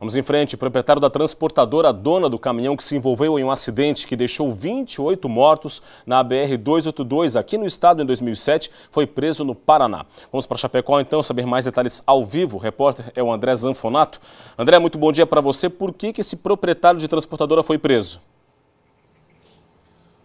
Vamos em frente. O proprietário da transportadora, dona do caminhão que se envolveu em um acidente que deixou 28 mortos na BR-282 aqui no estado em 2007, foi preso no Paraná. Vamos para Chapecó então saber mais detalhes ao vivo. O repórter é o André Zanfonato. André, muito bom dia para você. Por que, que esse proprietário de transportadora foi preso?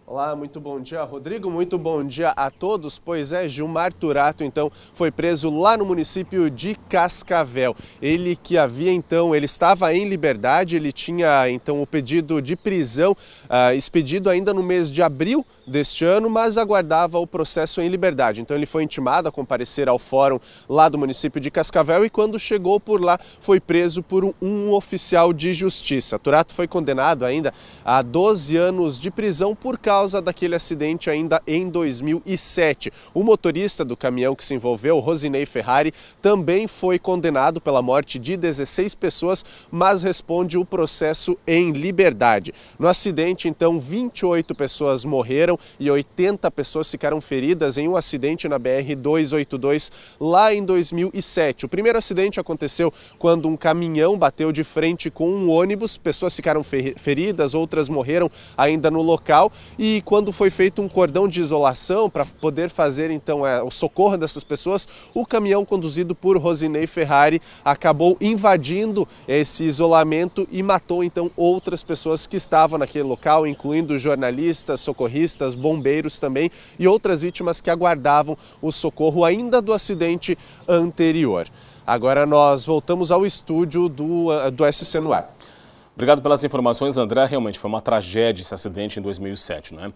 Olá, muito bom dia, Rodrigo. Muito bom dia a todos. Pois é, Gilmar Turato, então, foi preso lá no município de Cascavel. Ele que havia, então, ele estava em liberdade, ele tinha, então, o pedido de prisão uh, expedido ainda no mês de abril deste ano, mas aguardava o processo em liberdade. Então, ele foi intimado a comparecer ao fórum lá do município de Cascavel e, quando chegou por lá, foi preso por um oficial de justiça. Turato foi condenado ainda a 12 anos de prisão por causa causa daquele acidente ainda em 2007. O motorista do caminhão que se envolveu, Rosinei Ferrari, também foi condenado pela morte de 16 pessoas, mas responde o processo em liberdade. No acidente, então, 28 pessoas morreram e 80 pessoas ficaram feridas em um acidente na BR-282 lá em 2007. O primeiro acidente aconteceu quando um caminhão bateu de frente com um ônibus, pessoas ficaram feridas, outras morreram ainda no local. E quando foi feito um cordão de isolação para poder fazer então é, o socorro dessas pessoas, o caminhão conduzido por Rosinei Ferrari acabou invadindo esse isolamento e matou então outras pessoas que estavam naquele local, incluindo jornalistas, socorristas, bombeiros também e outras vítimas que aguardavam o socorro ainda do acidente anterior. Agora nós voltamos ao estúdio do, eh, do SC no ar. Obrigado pelas informações, André. Realmente foi uma tragédia esse acidente em 2007, não é?